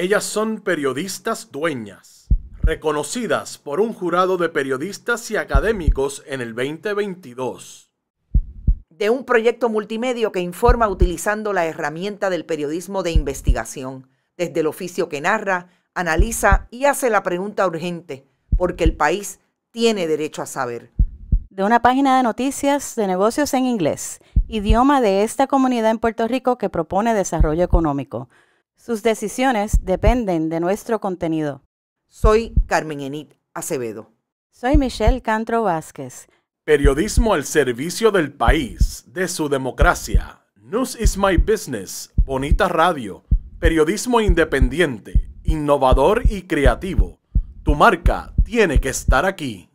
Ellas son periodistas dueñas, reconocidas por un jurado de periodistas y académicos en el 2022. De un proyecto multimedio que informa utilizando la herramienta del periodismo de investigación, desde el oficio que narra, analiza y hace la pregunta urgente, porque el país tiene derecho a saber. De una página de noticias de negocios en inglés, idioma de esta comunidad en Puerto Rico que propone desarrollo económico sus decisiones dependen de nuestro contenido. Soy Carmen Enid Acevedo. Soy Michelle Cantro Vázquez. Periodismo al servicio del país, de su democracia. News is my business. Bonita Radio. Periodismo independiente, innovador y creativo. Tu marca tiene que estar aquí.